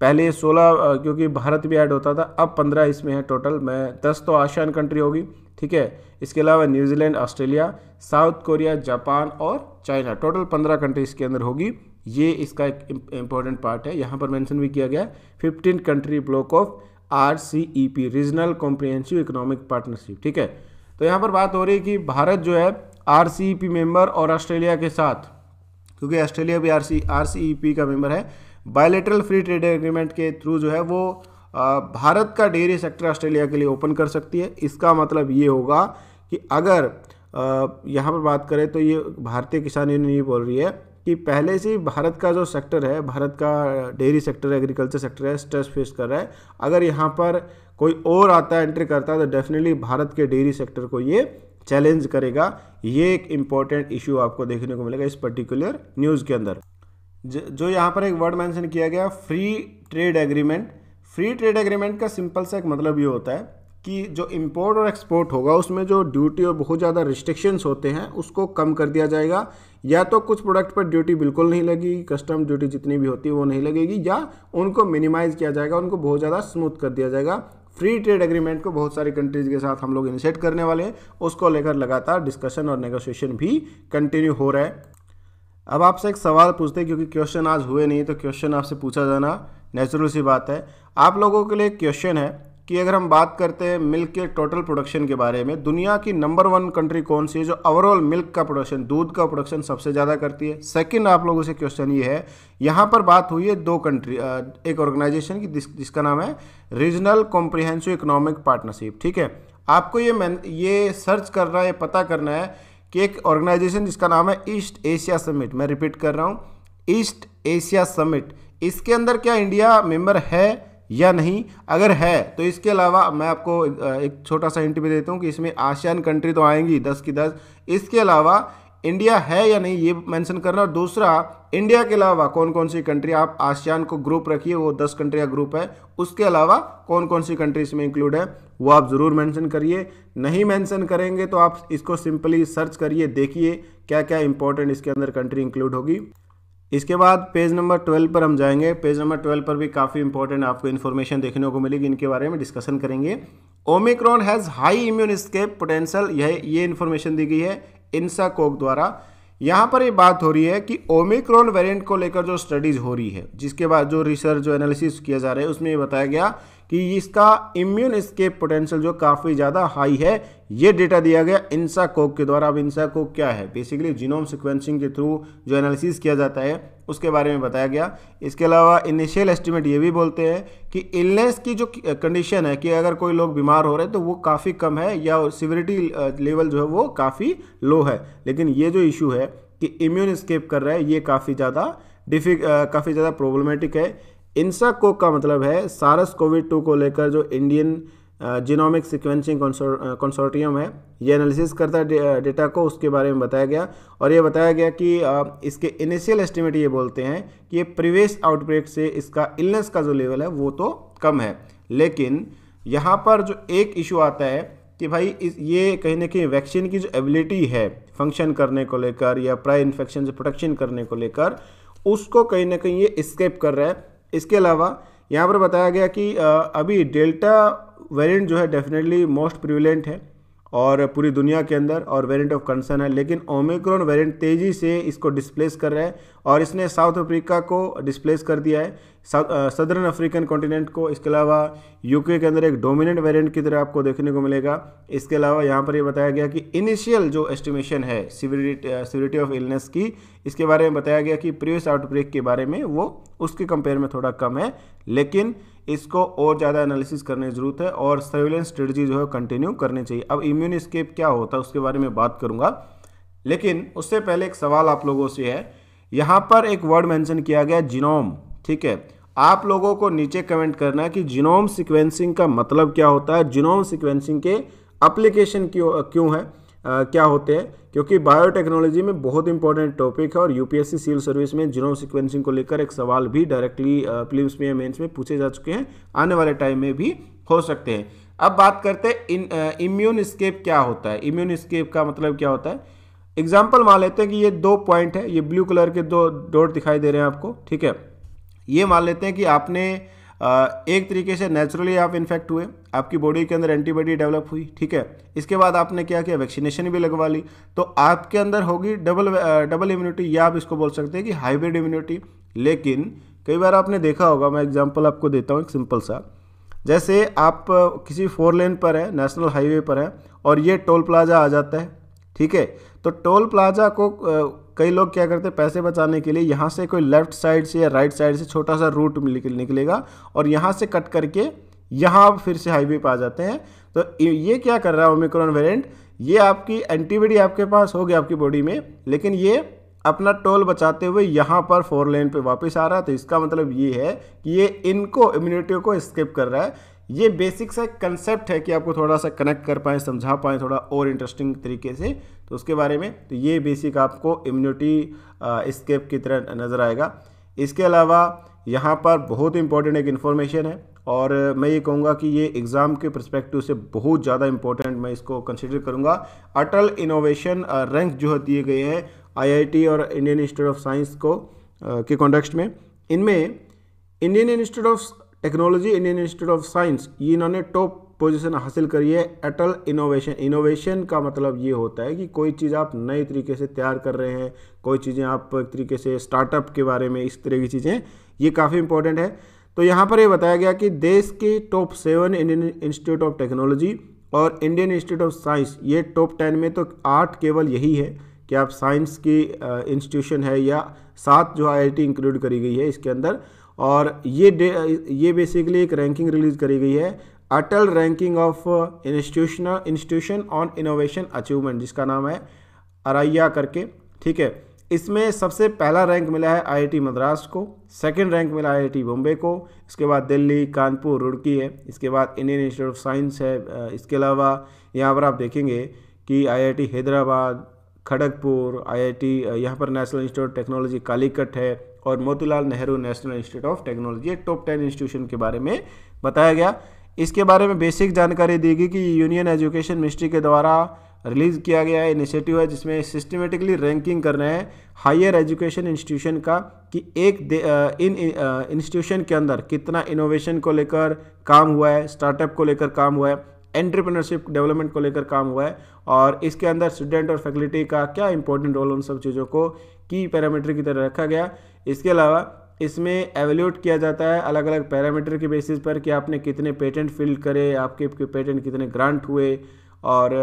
पहले सोलह क्योंकि भारत भी ऐड होता था अब पंद्रह इसमें है टोटल मैं दस तो आशियान कंट्री होगी ठीक है इसके अलावा New Zealand Australia South Korea Japan और चाइना टोटल पंद्रह कंट्री इसके अंदर होगी ये इसका एक इम्पॉर्टेंट पार्ट है यहाँ पर मेंशन भी किया गया है fifteen country block of R C E P regional comprehensive economic partnership ठीक है तो यहाँ पर बात हो रही है कि भारत जो है R C E P member और ऑस्ट्रेलिया के साथ क्योंकि ऑस्ट्रेलिया भी R C R C E P का मेम्बर है बायोलेटरल फ्री ट्रेड एग्रीमेंट के थ्रू जो है वो भारत का डेयरी सेक्टर ऑस्ट्रेलिया के लिए ओपन कर सकती है इसका मतलब ये होगा कि अगर यहाँ पर बात करें तो ये भारतीय किसान यूनियन ये बोल रही है कि पहले से ही भारत का जो सेक्टर है भारत का डेयरी सेक्टर एग्रीकल्चर सेक्टर है स्ट्रेस फेस कर रहा है अगर यहाँ पर कोई और आता है एंट्री करता है तो डेफिनेटली भारत के डेयरी सेक्टर को ये चैलेंज करेगा ये एक इम्पॉर्टेंट इशू आपको देखने को मिलेगा इस पर्टिकुलर न्यूज़ के अंदर जो यहाँ पर एक वर्ड मैंशन किया गया free trade agreement free trade agreement का सिंपल सा एक मतलब ये होता है कि जो इंपोर्ट और एक्सपोर्ट होगा उसमें जो ड्यूटी और बहुत ज़्यादा रिस्ट्रिक्शंस होते हैं उसको कम कर दिया जाएगा या तो कुछ प्रोडक्ट पर ड्यूटी बिल्कुल नहीं लगेगी कस्टम ड्यूटी जितनी भी होती है वो नहीं लगेगी या उनको मिनिमाइज़ किया जाएगा उनको बहुत ज़्यादा स्मूथ कर दिया जाएगा फ्री ट्रेड एग्रीमेंट को बहुत सारी कंट्रीज़ के साथ हम लोग इनिशिएट करने वाले हैं उसको लेकर लगातार डिस्कशन और नेगोशिएशन भी कंटिन्यू हो रहा है अब आपसे एक सवाल पूछते हैं क्योंकि क्वेश्चन आज हुए नहीं तो क्वेश्चन आपसे पूछा जाना नेचुरल सी बात है आप लोगों के लिए क्वेश्चन है कि अगर हम बात करते हैं मिल्क के टोटल प्रोडक्शन के बारे में दुनिया की नंबर वन कंट्री कौन सी है जो ओवरऑल मिल्क का प्रोडक्शन दूध का प्रोडक्शन सबसे ज़्यादा करती है सेकंड आप लोगों से क्वेश्चन ये है यहाँ पर बात हुई है दो कंट्री एक ऑर्गेनाइजेशन की जिस, जिसका नाम है रीजनल कॉम्प्रिहेंसिव इकोनॉमिक पार्टनरशिप ठीक है आपको ये मैं ये सर्च करना है पता करना है कि एक ऑर्गेनाइजेशन जिसका नाम है ईस्ट एशिया समिट मैं रिपीट कर रहा हूँ ईस्ट एशिया समिट इसके अंदर क्या इंडिया मेंबर है या नहीं अगर है तो इसके अलावा मैं आपको एक छोटा सा इंटरव्यू देता हूँ कि इसमें आसियान कंट्री तो आएंगी दस की दस इसके अलावा इंडिया है या नहीं ये मेंशन करना और दूसरा इंडिया के अलावा कौन कौन सी कंट्री आप आसियान को ग्रुप रखिए वो दस कंट्री का ग्रुप है उसके अलावा कौन कौन सी कंट्री इसमें इंक्लूड है वो आप ज़रूर मेंशन करिए नहीं मेंशन करेंगे तो आप इसको सिंपली सर्च करिए देखिए क्या क्या इंपॉर्टेंट इसके अंदर कंट्री इंक्लूड होगी इसके बाद पेज नंबर ट्वेल्व पर हम जाएंगे पेज नंबर ट्वेल्व पर भी काफ़ी इंपॉर्टेंट आपको इन्फॉर्मेशन देखने को मिलेगी इनके बारे में डिस्कशन करेंगे Omicron has high immune escape potential यह ये इन्फॉर्मेशन दी गई है इंसा कोक द्वारा यहाँ पर ये बात हो रही है कि ओमिक्रॉन वेरिएंट को लेकर जो स्टडीज़ हो रही है जिसके बाद जो रिसर्च जो एनालिसिस किया जा रहा है उसमें ये बताया गया कि इसका इम्यून स्केप पोटेंशियल जो काफ़ी ज़्यादा हाई है ये डेटा दिया गया इंसा कोक के द्वारा अब इंसा कोक क्या है बेसिकली जीनोम सिक्वेंसिंग के थ्रू जो एनालिसिस किया जाता है उसके बारे में बताया गया इसके अलावा इनिशियल एस्टिमेट ये भी बोलते हैं कि इलनेस की जो कंडीशन है कि अगर कोई लोग बीमार हो रहे हैं तो वो काफ़ी कम है या सिविरिटी लेवल जो है वो काफ़ी लो है लेकिन ये जो इशू है कि इम्यून स्केप कर रहा है ये काफ़ी ज़्यादा डिफिक काफ़ी ज़्यादा प्रॉब्लमेटिक है कोक का मतलब है सारस कोविड टू को लेकर जो इंडियन जीनोमिक सिक्वेंसिंग कंसोर्टियम है ये एनालिसिस करता है डेटा को उसके बारे में बताया गया और ये बताया गया कि इसके इनिशियल एस्टिमेट ये बोलते हैं कि ये प्रीवियस आउटब्रेक से इसका इलनेस का जो लेवल है वो तो कम है लेकिन यहाँ पर जो एक इशू आता है कि भाई इस ये कहीं ना कहीं वैक्सीन की जो एबिलिटी है फंक्शन करने को लेकर या प्राई इन्फेक्शन से प्रोटेक्शन करने को लेकर उसको कहीं ना कहीं ये स्केप कर रहा है इसके अलावा यहाँ पर बताया गया कि अभी डेल्टा वेरिएंट जो है डेफिनेटली मोस्ट प्रिविलेंट है और पूरी दुनिया के अंदर और वेरिएंट ऑफ कंसर्न है लेकिन ओमिक्रॉन वेरिएंट तेज़ी से इसको डिस्प्लेस कर रहा है और इसने साउथ अफ्रीका को डिस्प्लेस कर दिया है सदर्न अफ्रीकन कॉन्टिनेंट को इसके अलावा यूके के अंदर एक डोमिनेंट वेरिएंट की तरह आपको देखने को मिलेगा इसके अलावा यहाँ पर ये यह बताया गया कि इनिशियल जो एस्टिमेशन है सिविरिटी ऑफ इलनेस की इसके बारे में बताया गया कि प्रीवियस आउटब्रेक के बारे में वो उसके कंपेयर में थोड़ा कम है लेकिन इसको और ज़्यादा एनालिसिस करने की ज़रूरत है और सर्विलेंस स्ट्रेटजी जो है कंटिन्यू करनी चाहिए अब इम्यून स्केप क्या होता है उसके बारे में बात करूँगा लेकिन उससे पहले एक सवाल आप लोगों से है यहाँ पर एक वर्ड मैंशन किया गया जिनोम ठीक है आप लोगों को नीचे कमेंट करना है कि जिनोम सिक्वेंसिंग का मतलब क्या होता है जिनोम सिक्वेंसिंग के अप्लीकेशन क्यों क्यों है आ, क्या होते हैं क्योंकि बायोटेक्नोलॉजी में बहुत इंपॉर्टेंट टॉपिक है और यूपीएससी सिविल सर्विस में जीनोम सिक्वेंसिंग को लेकर एक सवाल भी डायरेक्टली प्लीव्स में या मेन्स में पूछे जा चुके हैं आने वाले टाइम में भी हो सकते हैं अब बात करते हैं इम्यून स्केप क्या होता है इम्यून स्केप का मतलब क्या होता है एग्जाम्पल मान लेते हैं कि ये दो पॉइंट है ये ब्लू कलर के दो डॉट दिखाई दे रहे हैं आपको ठीक है ये मान लेते हैं कि आपने एक तरीके से नेचुरली आप इन्फेक्ट हुए आपकी बॉडी के अंदर एंटीबॉडी डेवलप हुई ठीक है इसके बाद आपने क्या किया वैक्सीनेशन भी लगवा ली तो आपके अंदर होगी डबल डबल इम्यूनिटी या आप इसको बोल सकते हैं कि हाइब्रिड इम्यूनिटी लेकिन कई बार आपने देखा होगा मैं एग्जाम्पल आपको देता हूँ एक सिंपल सा जैसे आप किसी फोर लेन पर है नेशनल हाईवे पर है और ये टोल प्लाजा आ जाता है ठीक है तो टोल प्लाजा को कई लोग क्या करते हैं पैसे बचाने के लिए यहाँ से कोई लेफ्ट साइड से या राइट साइड से छोटा सा रूट निकलेगा और यहाँ से कट करके यहाँ फिर से हाईवे पर आ जाते हैं तो ये क्या कर रहा है ओमिक्रॉन वेरियंट ये आपकी एंटीबॉडी आपके पास हो गया आपकी बॉडी में लेकिन ये अपना टोल बचाते हुए यहाँ पर फोर लेन पे वापस आ रहा है तो इसका मतलब ये है कि ये इनको इम्यूनिटी को स्किप कर रहा है ये बेसिक सा कंसेप्ट है कि आपको थोड़ा सा कनेक्ट कर पाएँ समझा पाएँ थोड़ा और इंटरेस्टिंग तरीके से तो उसके बारे में तो ये बेसिक आपको इम्यूनिटी स्केप की तरह नज़र आएगा इसके अलावा यहाँ पर बहुत इंपॉर्टेंट एक इन्फॉर्मेशन है और मैं ये कहूँगा कि ये एग्ज़ाम के प्रस्पेक्टिव से बहुत ज़्यादा इंपॉर्टेंट मैं इसको कंसिडर करूँगा अटल इनोवेशन रैंक जो है दिए गए हैं आई और इंडियन इंस्टीट्यूट ऑफ साइंस को के कॉन्टेक्स्ट में इनमें Indian Institute of Technology Indian Institute of Science ये इन्होंने टॉप पोजीशन हासिल करी है अटल इनोवेशन इनोवेशन का मतलब ये होता है कि कोई चीज़ आप नए तरीके से तैयार कर रहे हैं कोई चीज़ें आप एक तरीके से स्टार्टअप के बारे में इस तरह की चीज़ें ये काफ़ी इंपॉर्टेंट है तो यहाँ पर ये बताया गया कि देश के top seven Indian Institute of Technology और इंडियन इंस्टीट्यूट ऑफ साइंस ये टॉप टेन में तो आठ केवल यही है कि आप साइंस की इंस्टीट्यूशन है या सात जो आई आई इंक्लूड करी गई है इसके अंदर और ये ये बेसिकली एक रैंकिंग रिलीज करी गई है Atal ranking of institutional institution on innovation achievement जिसका नाम है अरैया करके ठीक है इसमें सबसे पहला रैंक मिला है आईआईटी मद्रास को सेकंड रैंक मिला आईआईटी बॉम्बे को इसके बाद दिल्ली कानपुर रुड़की है इसके बाद इंडियन इंस्टीट्यूट ऑफ साइंस है uh, इसके अलावा यहाँ पर आप देखेंगे कि IIT Hyderabad Kharagpur IIT uh, यहाँ पर National Institute of Technology Calicut है और Motilal Nehru National Institute of Technology top ten institution के बारे में बताया गया इसके बारे में बेसिक जानकारी दी गई कि यूनियन एजुकेशन मिनिस्ट्री के द्वारा रिलीज़ किया गया इनिशिएटिव है जिसमें सिस्टमेटिकली रैंकिंग कर रहे हैं हायर एजुकेशन इंस्टीट्यूशन का कि एक इन इंस्टीट्यूशन के अंदर कितना इनोवेशन को लेकर काम हुआ है स्टार्टअप को लेकर काम हुआ है एंट्रप्रनरशिप डेवलपमेंट को लेकर काम हुआ है और इसके अंदर स्टूडेंट और फैकल्टी का क्या इंपॉर्टेंट रोल उन सब चीज़ों को की पैरामीटर की तरह रखा गया इसके अलावा इसमें एवेल्यूट किया जाता है अलग अलग पैरामीटर के बेसिस पर कि आपने कितने पेटेंट फील्ड करे आपके पेटेंट कितने ग्रांट हुए और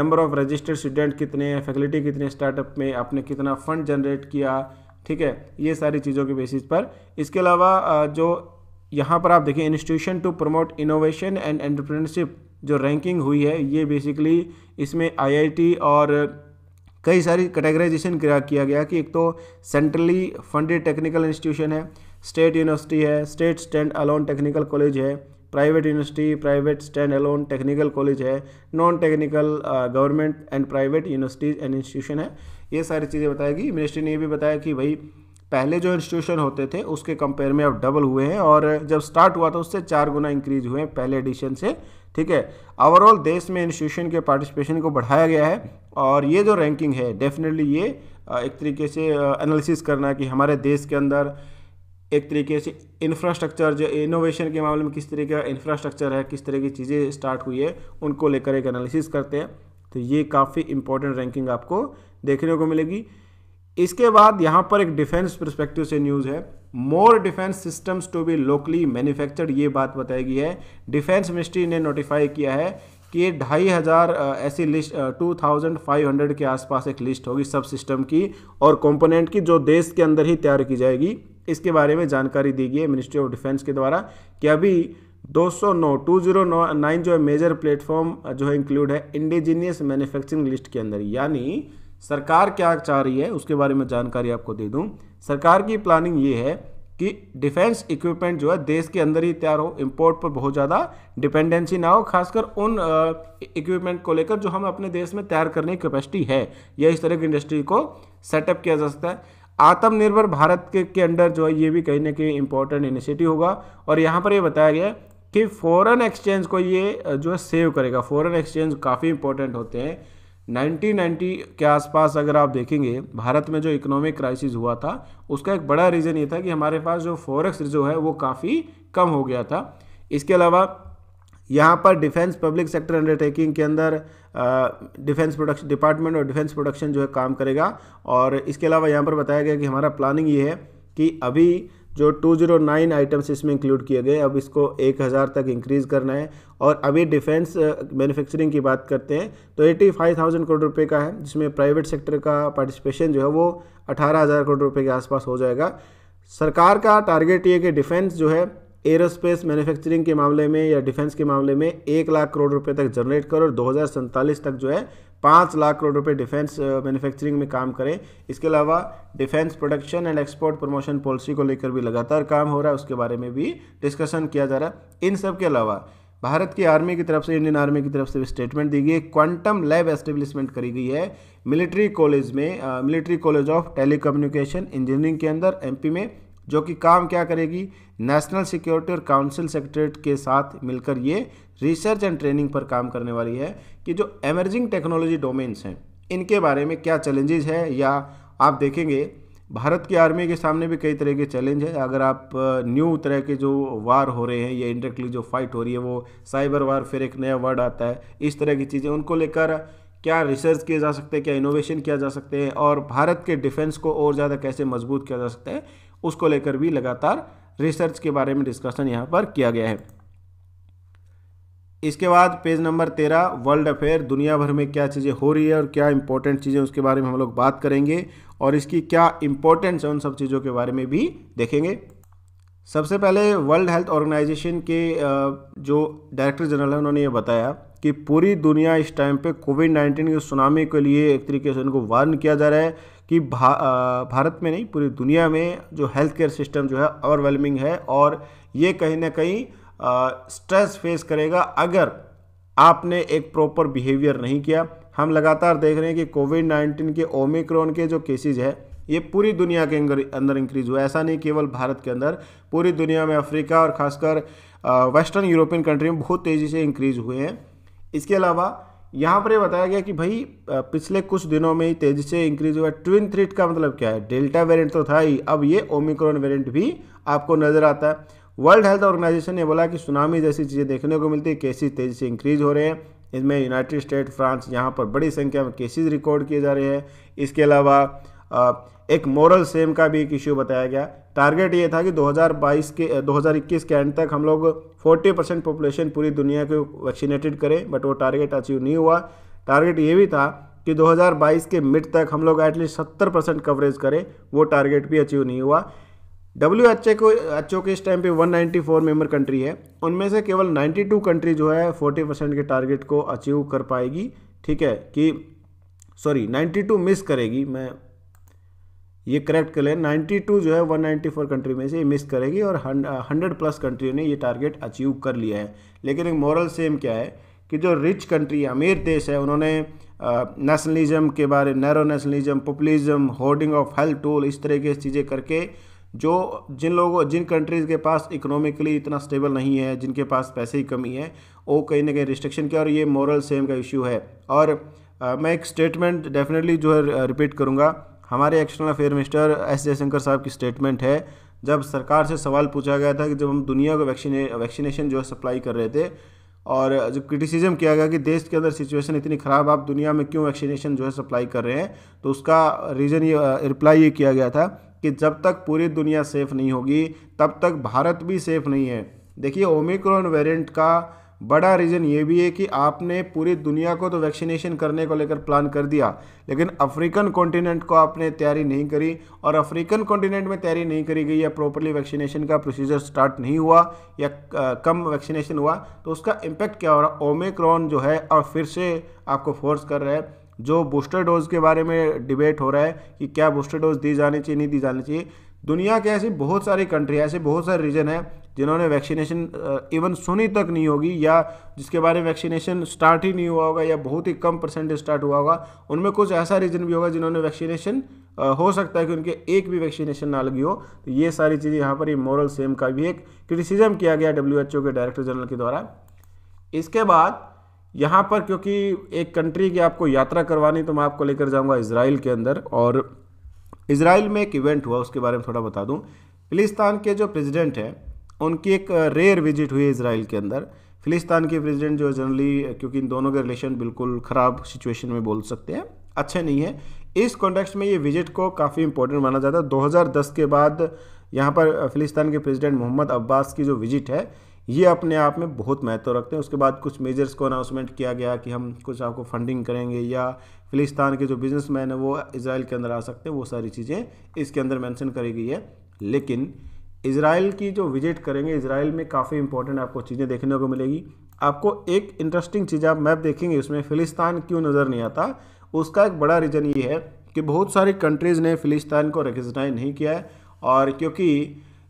नंबर ऑफ़ रजिस्टर्ड स्टूडेंट कितने हैं फैकल्टी कितने स्टार्टअप में आपने कितना फंड जनरेट किया ठीक है ये सारी चीज़ों के बेसिस पर इसके अलावा जो यहाँ पर आप देखें institution to promote innovation and entrepreneurship जो रैंकिंग हुई है ये बेसिकली इसमें आईआईटी और कई सारी कैटेगराइजेशन किया गया कि एक तो सेंट्रली फंडेड टेक्निकल इंस्टीट्यूशन है स्टेट यूनिवर्सिटी है state stand alone technical college है private university private stand alone technical college है non technical government and private universities and institution है ये सारी चीज़ें बताएगी मिनिस्ट्री ने ये भी बताया कि भाई पहले जो इंस्टीट्यूशन होते थे उसके कंपेयर में अब डबल हुए हैं और जब स्टार्ट हुआ था उससे चार गुना इंक्रीज हुए हैं पहले एडिशन से ठीक है ओवरऑल देश में इंस्टीट्यूशन के पार्टिसिपेशन को बढ़ाया गया है और ये जो रैंकिंग है डेफिनेटली ये एक तरीके से एनालिसिस करना कि हमारे देश के अंदर एक तरीके से इंफ्रास्ट्रक्चर जो इनोवेशन के मामले में किस तरीके का इंफ्रास्ट्रक्चर है किस तरह की चीज़ें स्टार्ट हुई है उनको लेकर एक एनालिसिस करते हैं तो ये काफ़ी इंपॉर्टेंट रैंकिंग आपको देखने को मिलेगी इसके बाद यहाँ पर एक डिफेंस परस्पेक्टिव से न्यूज़ है more defence systems to be locally manufactured ये बात बताई गई है डिफेंस मिनिस्ट्री ने नोटिफाई किया है कि ढाई हज़ार ऐसी list two thousand five hundred के आसपास एक लिस्ट होगी सब सिस्टम की और कंपोनेंट की जो देश के अंदर ही तैयार की जाएगी इसके बारे में जानकारी दी गई है मिनिस्ट्री ऑफ डिफेंस के द्वारा कि अभी 209 209 जो है मेजर प्लेटफॉर्म जो है इंक्लूड है इंडिजीनियस मैन्युफैक्चरिंग लिस्ट के अंदर यानी सरकार क्या चाह रही है उसके बारे में जानकारी आपको दे दूँ सरकार की प्लानिंग ये है कि डिफेंस इक्विपमेंट जो है देश के अंदर ही तैयार हो इम्पोर्ट पर बहुत ज़्यादा डिपेंडेंसी ना हो खासकर उन इक्विपमेंट को लेकर जो हम अपने देश में तैयार करने की कैपेसिटी है या इस तरह की इंडस्ट्री को सेटअप किया जा सकता है आत्मनिर्भर भारत के के अंडर जो है ये भी कहीं ना कहीं इंपॉर्टेंट इनिशिएटिव होगा और यहाँ पर ये बताया गया कि फ़ॉरन एक्सचेंज को ये जो है सेव करेगा फ़ॉरन एक्सचेंज काफ़ी इंपॉर्टेंट होते हैं 1990 के आसपास अगर आप देखेंगे भारत में जो इकोनॉमिक क्राइसिस हुआ था उसका एक बड़ा रीज़न ये था कि हमारे पास जो फॉरेक्स जो है वो काफ़ी कम हो गया था इसके अलावा यहाँ पर डिफेंस पब्लिक सेक्टर अंडरटेकिंग के अंदर डिफेंस प्रोडक्शन डिपार्टमेंट और डिफेंस प्रोडक्शन जो है काम करेगा और इसके अलावा यहाँ पर बताया गया कि हमारा प्लानिंग ये है कि अभी जो 209 आइटम्स इसमें इंक्लूड किए गए अब इसको 1000 तक इंक्रीज़ करना है और अभी डिफेंस मैन्युफैक्चरिंग की बात करते हैं तो 85,000 करोड़ रुपए का है जिसमें प्राइवेट सेक्टर का पार्टिसिपेशन जो है वो 18,000 करोड़ रुपए के आसपास हो जाएगा सरकार का टारगेट ये कि डिफेंस जो है एरोस्पेस मैन्युफैक्चरिंग के मामले में या डिफेंस के मामले में एक लाख करोड़ रुपए तक जनरेट करो और दो तक जो है पाँच लाख करोड़ रुपए डिफेंस मैन्युफैक्चरिंग uh, में काम करें इसके अलावा defence production and export promotion policy को लेकर भी लगातार काम हो रहा है उसके बारे में भी डिस्कशन किया जा रहा है इन सब के अलावा भारत की आर्मी की तरफ से इंडियन आर्मी की तरफ से भी स्टेटमेंट दी गई है क्वांटम लैब एस्टेब्लिशमेंट करी गई है मिलिट्री कॉलेज में military college of tele engineering के अंदर एम में जो कि काम क्या करेगी नेशनल सिक्योरिटी और काउंसिल सेक्रेटरीट के साथ मिलकर ये रिसर्च एंड ट्रेनिंग पर काम करने वाली है कि जो एमर्जिंग टेक्नोलॉजी डोमेन्स हैं इनके बारे में क्या चैलेंजेस है या आप देखेंगे भारत की आर्मी के सामने भी कई तरह के चैलेंज हैं अगर आप न्यू uh, तरह के जो वार हो रहे हैं या इंडरेक्टली जो फाइट हो रही है वो साइबर वार फिर एक नया वर्ड आता है इस तरह की चीज़ें उनको लेकर क्या रिसर्च किए जा सकते हैं क्या इनोवेशन किया जा सकते हैं और भारत के डिफेंस को और ज़्यादा कैसे मजबूत किया जा सकता है उसको लेकर भी लगातार रिसर्च के बारे में डिस्कशन यहाँ पर किया गया है इसके बाद पेज नंबर तेरह वर्ल्ड अफेयर दुनिया भर में क्या चीज़ें हो रही है और क्या इंपॉर्टेंट चीज़ें उसके बारे में हम लोग बात करेंगे और इसकी क्या इंपॉर्टेंस है उन सब चीज़ों के बारे में भी देखेंगे सबसे पहले वर्ल्ड हेल्थ ऑर्गेनाइजेशन के जो डायरेक्टर जनरल है उन्होंने ये बताया कि पूरी दुनिया इस टाइम पे कोविड नाइन्टीन के सुनामी के लिए एक तरीके से उनको वार्न किया जा रहा है कि भा, भारत में नहीं पूरी दुनिया में जो हेल्थ केयर सिस्टम जो है ओवरवेलमिंग है और ये कहीं ना कहीं स्ट्रेस फेस करेगा अगर आपने एक प्रॉपर बिहेवियर नहीं किया हम लगातार देख रहे हैं कि कोविड नाइन्टीन के ओमिक्रॉन के जो केसेज है ये पूरी दुनिया के अंदर इंक्रीज हुआ ऐसा नहीं केवल भारत के अंदर पूरी दुनिया में अफ्रीका और खासकर वेस्टर्न यूरोपियन कंट्री में बहुत तेज़ी से इंक्रीज हुए हैं इसके अलावा यहाँ पर यह बताया गया कि भाई पिछले कुछ दिनों में ही तेजी से इंक्रीज हुआ ट्विन थ्रीट का मतलब क्या है डेल्टा वेरिएंट तो था ही अब ये ओमिक्रॉन वेरिएंट भी आपको नजर आता है वर्ल्ड हेल्थ ऑर्गेनाइजेशन ने बोला कि सुनामी जैसी चीज़ें देखने को मिलती है केसेज तेज़ी से इंक्रीज हो रहे हैं इसमें यूनाइटेड स्टेट फ्रांस यहाँ पर बड़ी संख्या में केसेज रिकॉर्ड किए जा रहे हैं इसके अलावा एक मॉरल सेम का भी एक इश्यू बताया गया टारगेट ये था कि 2022 के 2021 के एंड तक हम लोग 40 परसेंट पॉपुलेशन पूरी दुनिया को वैक्सीनेटेड करें बट वो टारगेट अचीव नहीं हुआ टारगेट ये भी था कि 2022 के मिड तक हम लोग एटलीस्ट 70 परसेंट कवरेज करें वो टारगेट भी अचीव नहीं हुआ डब्ल्यू एच को एच के इस टाइम पे 194 मेंबर कंट्री है उनमें से केवल 92 कंट्री जो है 40 परसेंट के टारगेट को अचीव कर पाएगी ठीक है कि सॉरी 92 मिस करेगी मैं ये करेक्ट कर लें 92 जो है 194 कंट्री में से ये मिस करेगी और 100 प्लस कंट्री ने ये टारगेट अचीव कर लिया है लेकिन एक मॉरल सेम क्या है कि जो रिच कंट्री अमीर देश है उन्होंने नेशनलिज्म के बारे narrow nationalism populism hoarding of health tool इस तरह की चीज़ें करके जो जिन लोगों जिन कंट्रीज़ के पास इकोनॉमिकली इतना स्टेबल नहीं है जिनके पास पैसे की कमी है वो कहीं ना कहीं रिस्ट्रिक्शन किया और ये मॉरल सेम का इश्यू है और आ, मैं एक स्टेटमेंट डेफिनेटली जो है रिपीट करूँगा हमारे external affair minister S Jaishankar साहब की स्टेटमेंट है जब सरकार से सवाल पूछा गया था कि जब हम दुनिया को वैक्सीने वैक्सीनेशन जो है सप्लाई कर रहे थे और जब क्रिटिसिज्म किया गया कि देश के अंदर सिचुएशन इतनी ख़राब आप दुनिया में क्यों वैक्सीनेशन जो है सप्लाई कर रहे हैं तो उसका रीज़न ये रिप्लाई ये किया गया था कि जब तक पूरी दुनिया सेफ़ नहीं होगी तब तक भारत भी सेफ़ नहीं है देखिए ओमिक्रॉन वेरिएंट का बड़ा रीज़न ये भी है कि आपने पूरी दुनिया को तो वैक्सीनेशन करने को लेकर प्लान कर दिया लेकिन अफ्रीकन कॉन्टिनेंट को आपने तैयारी नहीं करी और अफ्रीकन कॉन्टिनेंट में तैयारी नहीं करी गई या प्रॉपरली वैक्सीनेशन का प्रोसीजर स्टार्ट नहीं हुआ या कम वैक्सीनेशन हुआ तो उसका इम्पैक्ट क्या हो रहा ओमिक्रॉन जो है और फिर से आपको फोर्स कर रहा है जो बूस्टर डोज के बारे में डिबेट हो रहा है कि क्या बूस्टर डोज दी जानी चाहिए नहीं दी जानी चाहिए दुनिया के ऐसी बहुत सारी कंट्री ऐसे बहुत सारे रीजन हैं जिन्होंने वैक्सीनेशन इवन सुनी तक नहीं होगी या जिसके बारे में वैक्सीनेशन स्टार्ट ही नहीं हुआ होगा या बहुत ही कम परसेंटेज स्टार्ट हुआ होगा उनमें कुछ ऐसा रीजन भी होगा जिन्होंने वैक्सीनेशन हो सकता है कि उनके एक भी वैक्सीनेशन ना लगी हो तो ये सारी चीज़ें यहाँ पर ये मॉरल सेम का भी एक क्रिटिसिज्म किया गया डब्ल्यू के डायरेक्टर जनरल के द्वारा इसके बाद यहाँ पर क्योंकि एक कंट्री की आपको यात्रा करवानी तो मैं आपको लेकर जाऊँगा इसराइल के अंदर और इसराइल में एक इवेंट हुआ उसके बारे में थोड़ा बता दूँ फिलिस्तान के जो प्रेसिडेंट हैं उनकी एक रेयर विजिट हुई इसराइल के अंदर फिलिस्तान के प्रेसिडेंट जो जनरली क्योंकि इन दोनों के रिलेशन बिल्कुल ख़राब सिचुएशन में बोल सकते हैं अच्छे नहीं है इस कॉन्टेक्स्ट में ये विजिट को काफ़ी इंपॉर्टेंट माना जाता है 2010 के बाद यहाँ पर फिलिस्तान के प्रेसिडेंट मोहम्मद अब्बास की जो विजिट है ये अपने आप में बहुत महत्व रखते हैं उसके बाद कुछ मेजर्स को अनाउंसमेंट किया गया कि हम कुछ आपको फंडिंग करेंगे या फिलिस्तान के जो बिजनेसमैन है वो इसराइल के अंदर आ सकते हैं वो सारी चीज़ें इसके अंदर मेंशन करी गई है लेकिन इसराइल की जो विजिट करेंगे इसराइल में काफ़ी इंपॉर्टेंट आपको चीज़ें देखने को मिलेगी आपको एक इंटरेस्टिंग चीज़ आप मैप देखेंगे उसमें फ़िलिस्तान क्यों नज़र नहीं आता उसका एक बड़ा रीज़न ये है कि बहुत सारी कंट्रीज़ ने फ़िलिस्तान को रिकग्नाइज नहीं किया है और क्योंकि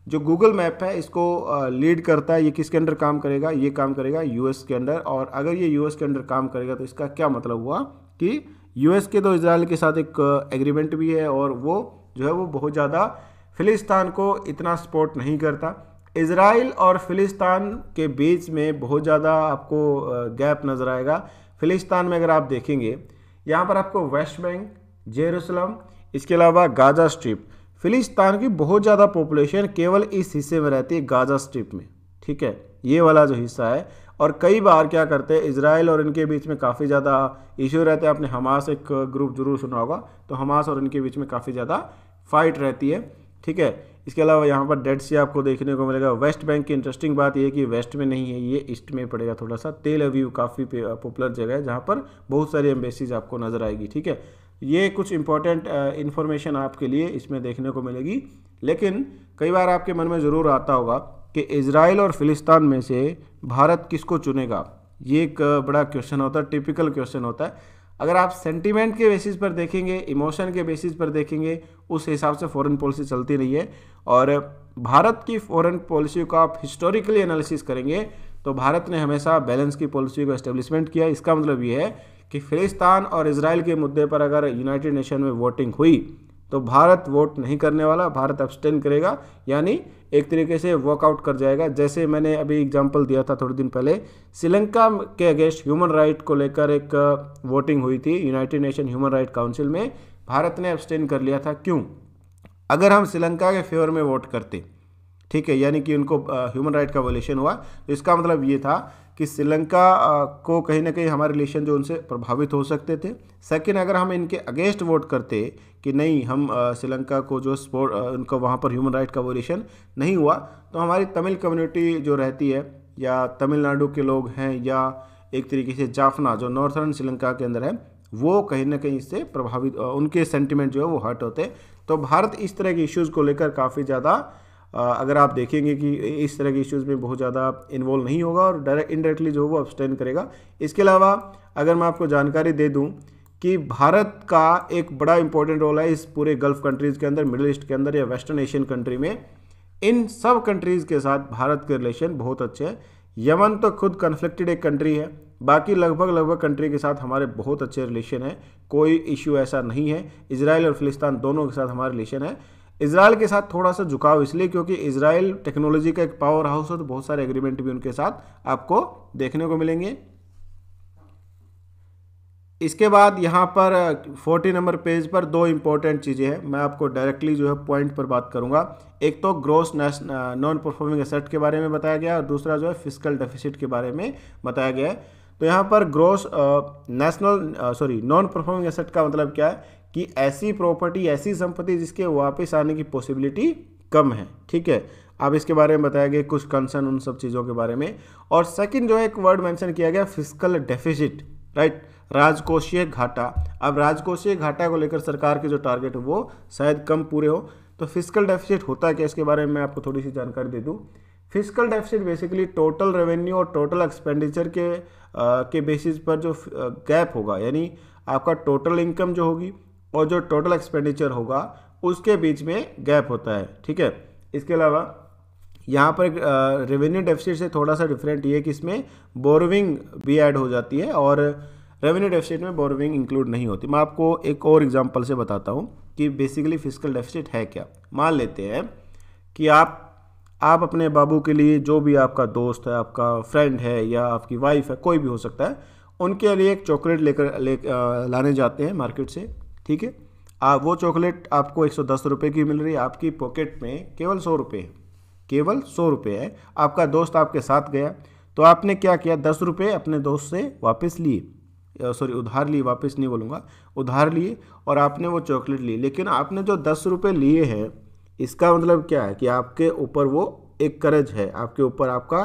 जो गूगल मैप है इसको लीड करता है ये किसके अंडर काम करेगा ये काम करेगा यूएस के अंडर और अगर ये यूएस के अंडर काम करेगा तो इसका क्या मतलब हुआ कि यूएस के तो इसराइल के साथ एक एग्रीमेंट भी है और वो जो है वो बहुत ज़्यादा फिलिस्तान को इतना सपोर्ट नहीं करता इसराइल और फिलिस्तान के बीच में बहुत ज़्यादा आपको गैप नज़र आएगा फिलिस्तान में अगर आप देखेंगे यहाँ पर आपको वेस्ट बैंक जेरूसलम इसके अलावा गाजा स्ट्रिप फिलिस्तान की बहुत ज़्यादा पॉपुलेशन केवल इस हिस्से में रहती है गाज़ा स्ट्रिप में ठीक है ये वाला जो हिस्सा है और कई बार क्या करते हैं इसराइल और इनके बीच में काफ़ी ज़्यादा इशू रहते हैं आपने हमास एक ग्रुप जरूर सुना होगा तो हमास और इनके बीच में काफ़ी ज़्यादा फाइट रहती है ठीक है इसके अलावा यहाँ पर डेड सी आपको देखने को मिलेगा वेस्ट बैंक की इंटरेस्टिंग बात यह कि वेस्ट में नहीं है ये ईस्ट में पड़ेगा थोड़ा सा तेल अव्यू काफ़ी पॉपुलर जगह है जहाँ पर बहुत सारी एम्बेसीज आपको नज़र आएगी ठीक है ये कुछ इंपॉर्टेंट इन्फॉर्मेशन आपके लिए इसमें देखने को मिलेगी लेकिन कई बार आपके मन में ज़रूर आता होगा कि इसराइल और फिलिस्तान में से भारत किसको चुनेगा ये एक बड़ा क्वेश्चन होता है टिपिकल क्वेश्चन होता है अगर आप सेंटीमेंट के बेसिस पर देखेंगे इमोशन के बेसिस पर देखेंगे उस हिसाब से फॉरेन पॉलिसी चलती रही है और भारत की फॉरेन पॉलिसी का आप हिस्टोरिकली एनालिसिस करेंगे तो भारत ने हमेशा बैलेंस की पॉलिसी को एस्टेब्लिशमेंट किया इसका मतलब ये है कि फ़िलिस्तान और इसराइल के मुद्दे पर अगर यूनाइटेड नेशन में वोटिंग हुई तो भारत वोट नहीं करने वाला भारत अब्सटेन करेगा यानी एक तरीके से वॉकआउट कर जाएगा जैसे मैंने अभी एग्जांपल दिया था थोड़े दिन पहले श्रीलंका के अगेंस्ट ह्यूमन राइट को लेकर एक वोटिंग हुई थी United Nation human right council में भारत ने अब्सटेन कर लिया था क्यों अगर हम श्रीलंका के फेवर में वोट करते ठीक है यानी कि उनको ह्यूमन राइट का वोलेशन हुआ तो इसका मतलब ये था कि श्रीलंका को कहीं ना कहीं हमारे रिलेशन जो उनसे प्रभावित हो सकते थे सेकेंड अगर हम इनके अगेंस्ट वोट करते कि नहीं हम श्रीलंका को जो स्पोर्ट उनका वहाँ पर ह्यूमन राइट का वोलेशन नहीं हुआ तो हमारी तमिल कम्युनिटी जो रहती है या तमिलनाडु के लोग हैं या एक तरीके से जाफना जो नॉर्थर्न श्रीलंका के अंदर है वो कहीं ना कहीं इससे प्रभावित उनके सेंटिमेंट जो है वो हर्ट होते तो भारत इस तरह के इश्यूज़ को लेकर काफ़ी ज़्यादा अगर आप देखेंगे कि इस तरह के इश्यूज़ में बहुत ज़्यादा इन्वॉल्व नहीं होगा और डायरेक्ट इनडायरेक्टली जो वो अब्सटेंड करेगा इसके अलावा अगर मैं आपको जानकारी दे दूँ कि भारत का एक बड़ा इंपॉर्टेंट रोल है इस पूरे गल्फ़ कंट्रीज़ के अंदर मिडल ईस्ट के अंदर या वेस्टर्न एशियन कंट्री में इन सब कंट्रीज़ के साथ भारत के रिलेशन बहुत अच्छे हैं यमन तो खुद कन्फ्लिक्टेड एक कंट्री है बाकी लगभग लगभग कंट्री के साथ हमारे बहुत अच्छे रिलेशन हैं कोई इश्यू ऐसा नहीं है इसराइल और फिलिस्तान दोनों के साथ हमारे रिलेशन है इसराइल के साथ थोड़ा सा झुकाव इसलिए क्योंकि इसराइल टेक्नोलॉजी का एक पावर हाउस है तो बहुत सारे एग्रीमेंट भी उनके साथ आपको देखने को मिलेंगे इसके बाद यहाँ पर 40 नंबर पेज पर दो इंपॉर्टेंट चीज़ें हैं मैं आपको डायरेक्टली जो है पॉइंट पर बात करूँगा एक तो ग्रोस नॉन परफॉर्मिंग एसेट के बारे में बताया गया और दूसरा जो है फिजिकल डेफिसिट के बारे में बताया गया है तो यहाँ पर gross national sorry non performing asset का मतलब क्या है कि ऐसी प्रॉपर्टी ऐसी संपत्ति जिसके वापस आने की पॉसिबिलिटी कम है ठीक है अब इसके बारे में बताया गया कुछ कंसर्न उन सब चीज़ों के बारे में और सेकंड जो है एक वर्ड मेंशन किया गया फिजिकल डेफिसिट राइट राजकोषीय घाटा अब राजकोषीय घाटा को लेकर सरकार के जो टारगेट है वो शायद कम पूरे हो तो फिजिकल डेफिसिट होता क्या इसके बारे में मैं आपको थोड़ी सी जानकारी दे दूँ physical deficit basically total revenue और टोटल एक्सपेंडिचर के आ, के बेसिस पर जो गैप होगा यानी आपका टोटल इनकम जो होगी और जो टोटल एक्सपेंडिचर होगा उसके बीच में गैप होता है ठीक है इसके अलावा यहाँ पर रेवेन्यू डेफिसिट से थोड़ा सा डिफरेंट ये कि इसमें बोरविंग भी ऐड हो जाती है और रेवेन्यू डेफिसिट में बोरविंग इंक्लूड नहीं होती मैं आपको एक और एग्जांपल से बताता हूँ कि बेसिकली फिजिकल डेफिसिट है क्या मान लेते हैं कि आप आप अपने बाबू के लिए जो भी आपका दोस्त है आपका फ्रेंड है या आपकी वाइफ है कोई भी हो सकता है उनके लिए एक चॉकलेट लेकर ले लाने जाते हैं मार्केट से ठीक है आ, वो चॉकलेट आपको एक सौ दस रुपये की मिल रही है आपकी पॉकेट में केवल सौ रुपये केवल सौ रुपये है आपका दोस्त आपके साथ गया तो आपने क्या किया दस रुपये अपने दोस्त से वापस लिए सॉरी उधार लिए वापस नहीं बोलूँगा उधार लिए और आपने वो चॉकलेट ली लेकिन आपने जो दस रुपये लिए हैं इसका मतलब क्या है कि आपके ऊपर वो एक करज है आपके ऊपर आपका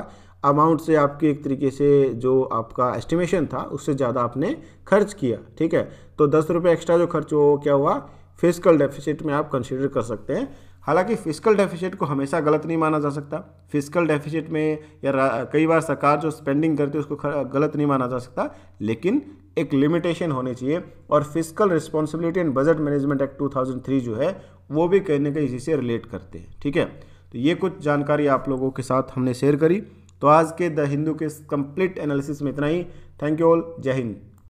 अमाउंट से आपके एक तरीके से जो आपका एस्टिमेशन था उससे ज़्यादा आपने खर्च किया ठीक है तो दस रुपये एक्स्ट्रा जो खर्च वो क्या हुआ फिजिकल डेफिसिट में आप कंसिडर कर सकते हैं हालांकि फिजिकल डेफिसिट को हमेशा गलत नहीं माना जा सकता फिजिकल डेफिसिट में या कई बार सरकार जो स्पेंडिंग करती है उसको गलत नहीं माना जा सकता लेकिन एक लिमिटेशन होनी चाहिए और physical responsibility and budget management act 2003 जो है वो भी कहीं ना कहीं इसी से रिलेट करते हैं ठीक है तो ये कुछ जानकारी आप लोगों के साथ हमने शेयर करी तो आज के द हिंदू के कंप्लीट एनालिसिस में इतना ही थैंक यू ऑल जय हिंद